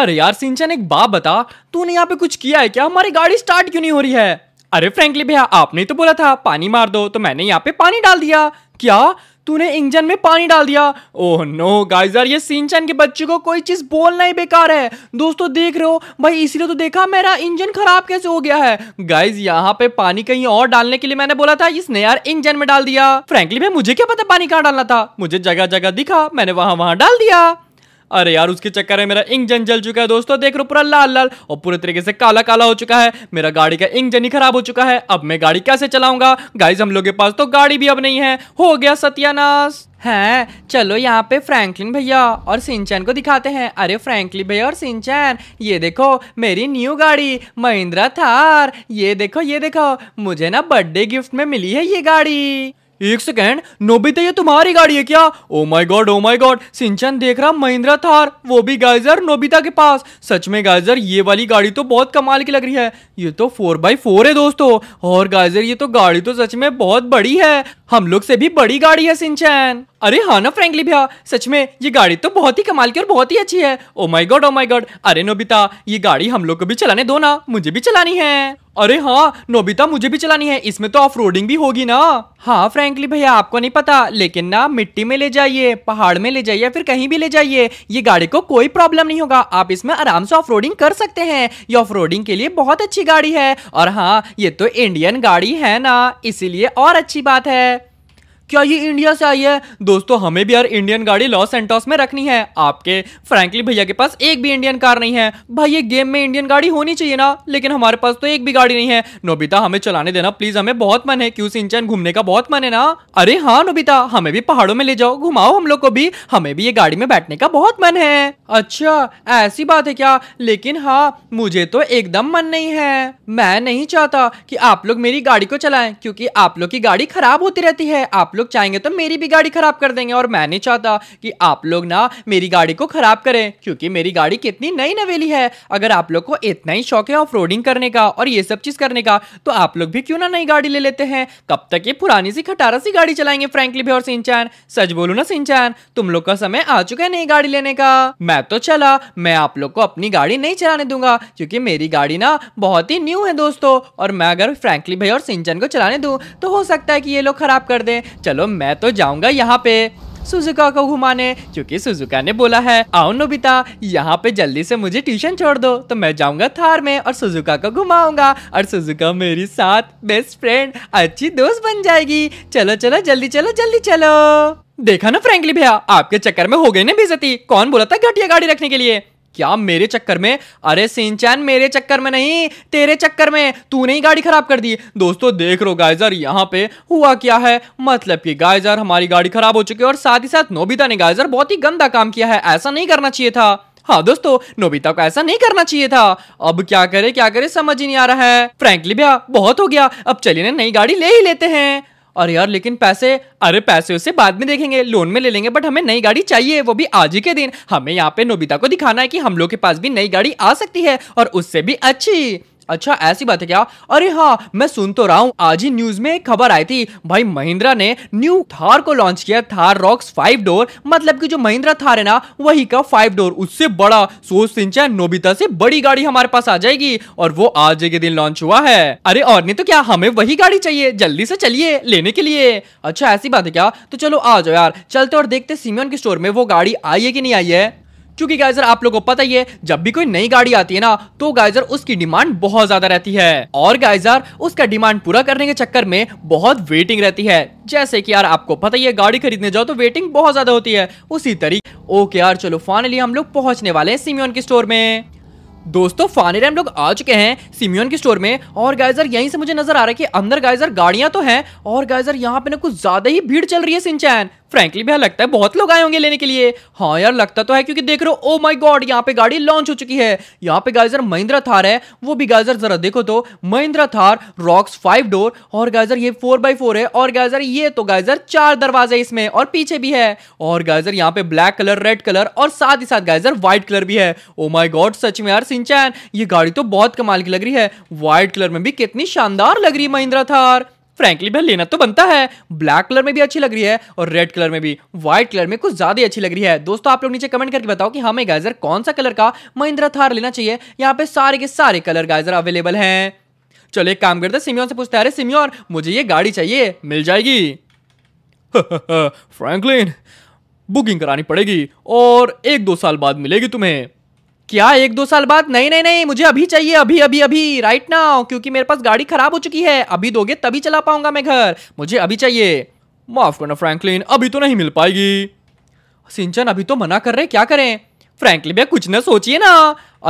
अरे यार सिंचन एक बात बता तूने यहाँ पे कुछ किया है क्या हमारी गाड़ी स्टार्ट क्यों नहीं हो रही है अरे फ्रेंकली भैया आपने तो बोला था पानी मार दो तो मैंने यहाँ पे पानी डाल दिया क्या तूने इंजन में पानी डाल दिया ओह नो गाइस यार ये सिंचन के बच्चे को कोई चीज बोलना ही बेकार है दोस्तों देख रहे हो भाई इसलिए तो देखा मेरा इंजन खराब कैसे हो गया है गाइस यहाँ पे पानी कहीं और डालने के लिए मैंने बोला था इसने यार इंजन में डाल दिया फ्रेंकली भाई मुझे क्या पता पानी कहाँ डालना था मुझे जगह जगह दिखा मैंने वहां वहां डाल दिया अरे यार उसके चक्कर में मेरा इंजन जल चुका है दोस्तों देख रो पूरा लाल लाल और पूरे तरीके से काला काला हो चुका है मेरा गाड़ी का इंजन ही खराब हो चुका है अब मैं गाड़ी कैसे चलाऊंगा गाइज हम लोग के पास तो गाड़ी भी अब नहीं है हो गया सत्यानाश है चलो यहाँ पे फ्रैंकलिन भैया और सिंचन को दिखाते हैं अरे फ्रैंकलिन भैया और सिंचन ये देखो मेरी न्यू गाड़ी महिंद्रा थार ये देखो ये देखो मुझे ना बर्थडे गिफ्ट में मिली है ये गाड़ी एक सेकेंड नोबिता ये तुम्हारी गाड़ी है क्या ओ my God oh my God सिंचन देख रहा महिंद्रा थार वो भी गाइजर नोबिता के पास सच में गाइजर ये वाली गाड़ी तो बहुत कमाल की लग रही है ये तो फोर बाई फोर है दोस्तों और गाइजर ये तो गाड़ी तो सच में बहुत बड़ी है हम लोग से भी बड़ी गाड़ी है सिंचन अरे हाँ ना फ्रेंकली भैया सच में ये गाड़ी तो बहुत ही कमाल की और बहुत ही अच्छी है oh my God oh my God अरे नोबिता ये गाड़ी हम लोग को भी चलाने दो ना मुझे भी चलानी है अरे हाँ नोबिता मुझे भी चलानी है इसमें तो ऑफ रोडिंग भी होगी ना हाँ फ्रेंकली भैया आपको नहीं पता लेकिन ना मिट्टी में ले जाइए पहाड़ में ले जाइए फिर कहीं भी ले जाइए ये गाड़ी को कोई प्रॉब्लम नहीं होगा आप इसमें आराम से ऑफ रोडिंग कर सकते हैं ये ऑफ रोडिंग के लिए बहुत अच्छी गाड़ी है और हाँ ये तो इंडियन गाड़ी है ना इसीलिए और अच्छी बात है क्या ये इंडिया से आई है दोस्तों हमें भी यार इंडियन गाड़ी लॉस सेंटोस में रखनी है आपके फ्रेंकली भैया के पास एक भी इंडियन कार नहीं है भाई ये गेम में इंडियन गाड़ी होनी चाहिए ना लेकिन हमारे पास तो एक भी गाड़ी नहीं है नोबिता हमें चलाने देना प्लीज हमें बहुत मन है क्यों सिंचन घूमने का बहुत मन है ना अरे हाँ नोबिता हमें भी पहाड़ों में ले जाओ घुमाओ हम लोग को भी हमें भी ये गाड़ी में बैठने का बहुत मन है अच्छा ऐसी बात है क्या लेकिन हाँ मुझे तो एकदम मन नहीं है मैं नहीं चाहता कि आप लोग मेरी गाड़ी को चलाएं क्योंकि आप लोग की गाड़ी खराब होती रहती है आप लोग लोग चाहेंगे तो मेरी भी गाड़ी खराब कर देंगे और मैं नहीं चाहता कि आप लोग ना मेरी गाड़ी को खराब करें क्योंकि मेरी गाड़ी कितनी नई नवेली है अगर आप लोग को इतना ही शौक है ऑफ करने का और ये सब चीज करने का तो आप लोग भी क्यों ना नई गाड़ी ले लेते हैं कब तक ये पुरानी सी खटारा सी गाड़ी चलाएंगे फ्रेंकली भी और सिंचान सच बोलू ना सिंचान तुम लोग का समय आ चुका है नई गाड़ी लेने का मैं तो चला मैं आप लोग को अपनी गाड़ी नहीं चलाने दूंगा क्योंकि मेरी गाड़ी ना बहुत ही न्यू है दोस्तों और मैं अगर फ्रेंकली भाई और सिंचन को चलाने दूं तो हो सकता है कि ये लोग खराब कर दें चलो मैं तो जाऊंगा यहाँ पे सुजुका को घुमाने क्योंकि सुजुका ने बोला है आओ नोबिता यहाँ पे जल्दी से मुझे ट्यूशन छोड़ दो तो मैं जाऊंगा थार में और सुजुका को घुमाऊंगा और सुजुका मेरी साथ बेस्ट फ्रेंड अच्छी दोस्त बन जाएगी चलो चलो जल्दी चलो जल्दी चलो देखा ना फ्रेंकली भैया आपके चक्कर में हो गई ना बेजती कौन बोला था घटिया गाड़ी रखने के लिए क्या मेरे चक्कर में अरे सिंचन मेरे चक्कर में नहीं तेरे चक्कर में तूने ही गाड़ी खराब कर दी दोस्तों देख रो गाइजर यहाँ पे हुआ क्या है मतलब कि गाइजर हमारी गाड़ी खराब हो चुकी है और साथ ही साथ नोबिता ने गाइजर बहुत ही गंदा काम किया है ऐसा नहीं करना चाहिए था हाँ दोस्तों नोबिता को ऐसा नहीं करना चाहिए था अब क्या करे क्या करे समझ ही नहीं आ रहा है फ्रेंकली भैया बहुत हो गया अब चलिए नई गाड़ी ले ही लेते हैं और यार लेकिन पैसे अरे पैसे उसे बाद में देखेंगे लोन में ले लेंगे बट हमें नई गाड़ी चाहिए वो भी आज ही के दिन हमें यहाँ पे नोबिता को दिखाना है कि हम लोग के पास भी नई गाड़ी आ सकती है और उससे भी अच्छी अच्छा ऐसी बात है क्या अरे हाँ मैं सुन तो रहा हूँ आज ही न्यूज में एक खबर आई थी भाई महिंद्रा ने न्यू थार को लॉन्च किया थार रॉक्स फाइव डोर मतलब कि जो महिंद्रा थार है ना वही का फाइव डोर उससे बड़ा सोच सिंचा नोबिता से बड़ी गाड़ी हमारे पास आ जाएगी और वो आज के दिन लॉन्च हुआ है अरे और नहीं तो क्या हमें वही गाड़ी चाहिए जल्दी से चलिए लेने के लिए अच्छा ऐसी बात है क्या तो चलो आ जाओ यार चलते और देखते सीमियन के स्टोर में वो गाड़ी आई है की नहीं आई है क्योंकि गाइजर आप लोगों को पता ही है जब भी कोई नई गाड़ी आती है ना तो गाइजर उसकी डिमांड बहुत ज्यादा रहती है और गाइजर उसका डिमांड पूरा करने के चक्कर में बहुत वेटिंग रहती है जैसे कि यार आपको पता ही है गाड़ी खरीदने जाओ तो वेटिंग बहुत ज्यादा होती है उसी तरीके ओके यार चलो फाइनली हम लोग पहुंचने वाले हैं सिमियोन के स्टोर में दोस्तों फाइनली हम लोग आ चुके हैं सीमियन के स्टोर में और गाइजर यहीं से मुझे नजर आ रहा है कि अंदर गाइजर गाड़ियां तो हैं और गाइजर यहाँ पे ना कुछ ज्यादा ही भीड़ चल रही है सिंचैन फ्रेंकली भैया हाँ, लगता है बहुत लोग आए होंगे लेने के लिए हाँ यार लगता तो है क्योंकि देख रहे हो ओ माई गॉड यहाँ पे गाड़ी लॉन्च हो चुकी है यहाँ पे गाइजर महिंद्रा थार है वो भी गाइजर जरा देखो तो Mahindra Thar Roxx five door और गाइजर ये फोर बाई फोर है और गाइजर ये तो गाइजर चार दरवाजे इसमें और पीछे भी है और गाइजर यहाँ पे ब्लैक कलर रेड कलर और साथ ही साथ गाइजर व्हाइट कलर भी है ओ माई गॉड सच में यार सिंचैन ये गाड़ी तो बहुत कमाल की लग रही है व्हाइट कलर में भी कितनी शानदार लग रही है महिंद्रा थार फ्रेंकली भाई लेना तो बनता है ब्लैक कलर में भी अच्छी लग रही है और रेड कलर में भी व्हाइट कलर में कुछ ज्यादा अच्छी लग रही है दोस्तों आप लोग नीचे कमेंट करके बताओ कि हमें गाइजर कौन सा कलर का महिंद्रा थार लेना चाहिए यहाँ पे सारे के सारे कलर गाइजर अवेलेबल है चलो एक काम करते सिमियोन से पूछते अरे सिमियोन मुझे ये गाड़ी चाहिए मिल जाएगी फ्रैंकलिन बुकिंग करानी पड़ेगी और एक दो साल बाद मिलेगी तुम्हें क्या एक दो साल बाद नहीं नहीं नहीं मुझे अभी चाहिए अभी अभी अभी राइट नाउ क्योंकि मेरे पास गाड़ी खराब हो चुकी है अभी दोगे तभी चला पाऊंगा मैं घर मुझे अभी चाहिए माफ करना फ्रैंकलिन अभी तो नहीं मिल पाएगी सिंचन अभी तो मना कर रहे क्या करें फ्रैंकलिन भैया कुछ ना सोचिए ना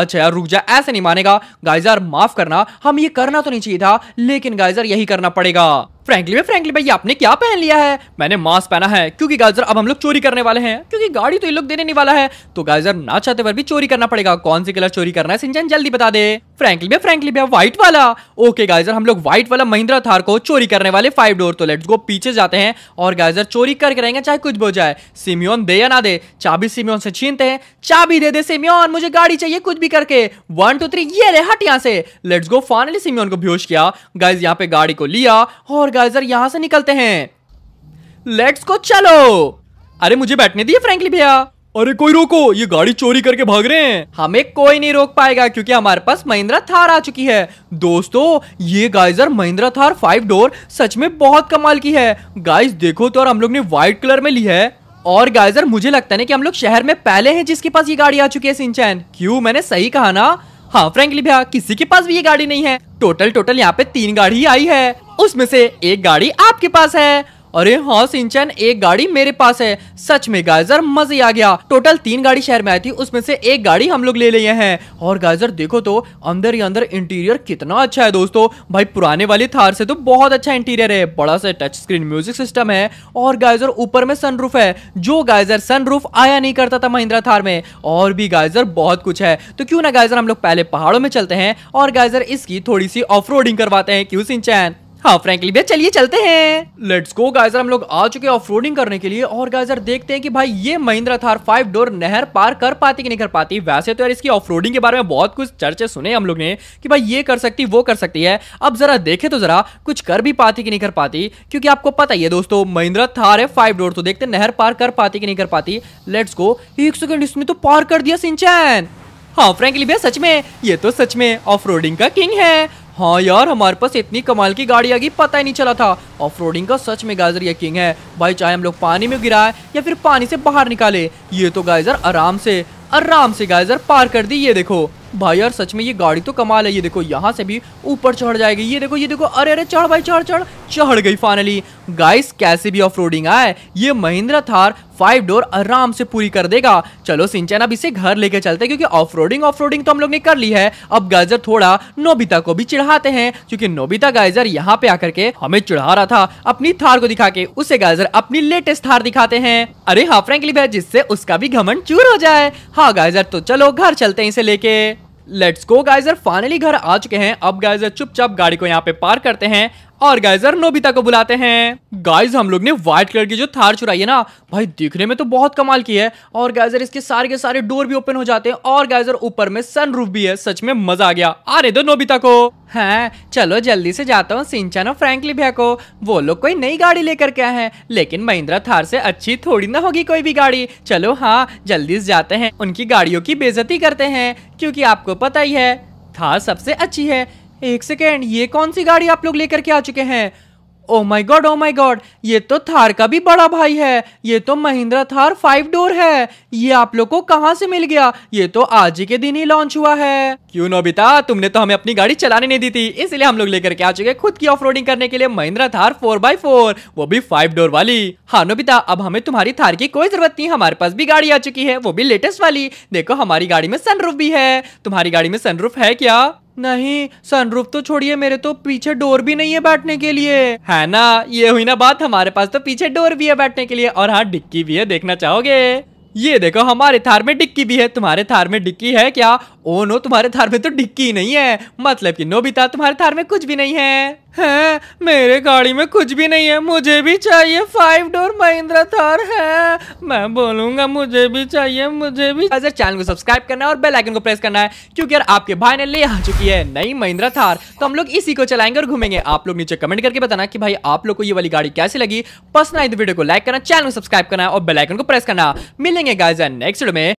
अच्छा यार रुक जा ऐसे नहीं मानेगा गाइजर माफ करना हम ये करना तो नहीं चाहिए था लेकिन गाइजर यही करना पड़ेगा फ्रेंकली में फ्रेंकली भाई आपने क्या पहन लिया है मैंने मास्क पहना है क्योंकि गाइजर अब हम लोग चोरी करने वाले हैं क्योंकि गाड़ी तो ये लोग देने नहीं वाला है तो गाइजर ना चाहते पर भी चोरी करना पड़ेगा कौन सी कलर चोरी करना है सिंचन जल्दी बता दे फ्रेंकली भाई फ्रेंकली भाई व्हाइट वाला ओके गाइजर हम लोग व्हाइट वाला महिंद्रा थार को चोरी करने वाले फाइव डोर तो लेट्स गो पीछे जाते हैं और गाइजर चोरी करके रहेंगे चाहे कुछ भी हो जाए सिमियोन दे या ना दे चाबी सिमियोन से छीनते हैं चाबी दे दे सिमियोन मुझे गाड़ी चाहिए कुछ भी करके वन टू थ्री ये हट यहाँ से लेट्स गो फाइनली सिमियन को बेहोश किया गाइज यहाँ पे गाड़ी को लिया और गाइजर यहाँ से निकलते हैं लेट्स को चलो अरे मुझे बैठने दिए फ्रेंकली भैया अरे कोई रोको ये गाड़ी चोरी करके भाग रहे हैं हमें कोई नहीं रोक पाएगा क्योंकि हमारे पास महिंद्रा थार आ चुकी है दोस्तों ये guys Mahindra Thar five door सच में बहुत कमाल की है गाइस देखो तो और हम लोग ने व्हाइट कलर में ली है और गाइजर मुझे लगता है ना कि हम लोग शहर में पहले हैं जिसके पास ये गाड़ी आ चुकी है सिंचैन क्यों मैंने सही कहा ना हाँ फ्रेंकली भैया किसी के पास भी ये गाड़ी नहीं है टोटल टोटल यहाँ पे तीन गाड़ी आई है उसमें से एक गाड़ी आपके पास है अरे हाँ सिंचन एक गाड़ी मेरे पास है सच में गाइजर मजे आ गया टोटल तीन गाड़ी शहर में आई थी उसमें से एक गाड़ी हम लोग ले लिए हैं और गाइजर देखो तो अंदर ही अंदर इंटीरियर कितना अच्छा है दोस्तों भाई पुराने वाली थार से तो बहुत अच्छा इंटीरियर है बड़ा सा टच स्क्रीन म्यूजिक सिस्टम है और गाइजर ऊपर में सनरूफ है जो गाइजर सनरूफ आया नहीं करता था महिंद्रा थार में और भी गाइजर बहुत कुछ है तो क्यों ना गाइजर हम लोग पहले पहाड़ों में चलते हैं और गाइजर इसकी थोड़ी सी ऑफ करवाते हैं क्यों सिंचन हाँ फ्रेंकली भैया चलिए चलते हैं लेट्स गो गाइजर हम लोग आ चुके ऑफ रोडिंग करने के लिए और गाइजर देखते हैं कि भाई ये महिंद्रा थार फाइव डोर नहर पार कर पाती कि नहीं कर पाती वैसे तो यार इसकी ऑफ के बारे में बहुत कुछ चर्चे सुने हम लोग ने कि भाई ये कर सकती वो कर सकती है अब जरा देखे तो जरा कुछ कर भी पाती कि नहीं कर पाती क्योंकि आपको पता ही है दोस्तों महिंद्रा थार है फाइव डोर तो देखते नहर पार कर पाती कि नहीं कर पाती लेट्स गो एक सेकेंड इसने तो पार कर दिया सिंचैन हाँ फ्रेंकली भैया सच में ये तो सच में ऑफ का किंग है हाँ यार हमारे पास इतनी कमाल की गाड़ी आ गई पता ही नहीं चला था ऑफ का सच में गाजर ये किंग है भाई चाहे हम लोग पानी में गिराए या फिर पानी से बाहर निकाले ये तो गाइजर आराम से आराम से गाइजर पार कर दी ये देखो भाई यार सच में ये गाड़ी तो कमाल है ये देखो यहाँ से भी ऊपर चढ़ जाएगी ये देखो ये देखो अरे अरे चढ़ भाई चढ़ चढ़ चढ़ गई फाइनली गाइस कैसे भी ऑफ रोडिंग आए ये महिंद्रा थार फाइव डोर आराम से पूरी कर देगा चलो सिंचन अब इसे घर लेके चलते क्योंकि ऑफ रोडिंग ऑफ रोडिंग तो हम लोग ने कर ली है अब गाइजर थोड़ा नोबिता को भी चिढ़ाते हैं क्योंकि नोबिता गाइजर यहाँ पे आकर के हमें चिढ़ा रहा था अपनी थार को दिखा के उसे गाइजर अपनी लेटेस्ट थार दिखाते हैं अरे हाँ फ्रेंकली भाई जिससे उसका भी घमन चूर हो जाए हाँ गाइजर तो चलो घर चलते हैं इसे लेके लेट्स गो गाइजर फाइनली घर आ चुके हैं अब गाइजर चुपचाप गाड़ी को यहाँ पे पार करते हैं और गाइजर नोबिता को बुलाते हैं गाइज हम लोग ने व्हाइट कलर की जो थार चुराई है ना भाई दिखने में तो बहुत कमाल की है और गाइजर इसके सारे के सारे डोर भी ओपन हो जाते हैं और गाइजर ऊपर में सनरूफ भी है सच में मजा आ गया अरे दो नोबिता को हाँ चलो जल्दी से जाता हूँ सिंचन और फ्रेंकली भैया को वो लोग कोई नई गाड़ी लेकर के आए हैं लेकिन महिंद्रा थार से अच्छी थोड़ी ना होगी कोई भी गाड़ी चलो हाँ जल्दी से जाते हैं उनकी गाड़ियों की बेजती करते हैं क्योंकि आपको पता ही है थार सबसे अच्छी है एक सेकेंड ये कौन सी गाड़ी आप लोग लेकर के आ चुके हैं ओ my God oh my God ये तो थार का भी बड़ा भाई है ये तो महिंद्रा थार फाइव डोर है ये आप लोग को कहाँ से मिल गया ये तो आज ही के दिन ही लॉन्च हुआ है क्यों नोबिता तुमने तो हमें अपनी गाड़ी चलाने नहीं दी थी इसलिए हम लोग लेकर के आ चुके खुद की ऑफ करने के लिए Mahindra Thar four by four वो भी फाइव डोर वाली हाँ नोबिता अब हमें तुम्हारी थार की कोई जरूरत नहीं हमारे पास भी गाड़ी आ चुकी है वो भी लेटेस्ट वाली देखो हमारी गाड़ी में सनरूफ भी है तुम्हारी गाड़ी में सनरूफ है क्या नहीं सनरूफ तो छोड़िए मेरे तो पीछे डोर भी नहीं है बैठने के लिए है ना ये हुई ना बात हमारे पास तो पीछे डोर भी है बैठने के लिए और हाँ डिक्की भी है देखना चाहोगे ये देखो हमारे थार में डिक्की भी है तुम्हारे थार में डिक्की है क्या ओ नो तुम्हारे थार में तो डिक्की नहीं है मतलब कि नोबिता तुम्हारे थार में कुछ भी नहीं है है मेरे गाड़ी में कुछ भी नहीं है मुझे भी चाहिए फाइव डोर महिंद्रा थार है मैं बोलूंगा मुझे भी चाहिए मुझे भी अगर चैनल को सब्सक्राइब करना है और बेल आइकन को प्रेस करना है क्योंकि यार आपके भाई ने ले आ चुकी है नई महिंद्रा थार तो हम लोग इसी को चलाएंगे और घूमेंगे आप लोग नीचे कमेंट करके बताना की भाई आप लोग को ये वाली गाड़ी कैसी लगी पसंद आई तो वीडियो को लाइक करना चैनल को सब्सक्राइब करना और बेलाइकन को प्रेस करना मिलेंगे गाइजर नेक्स्ट में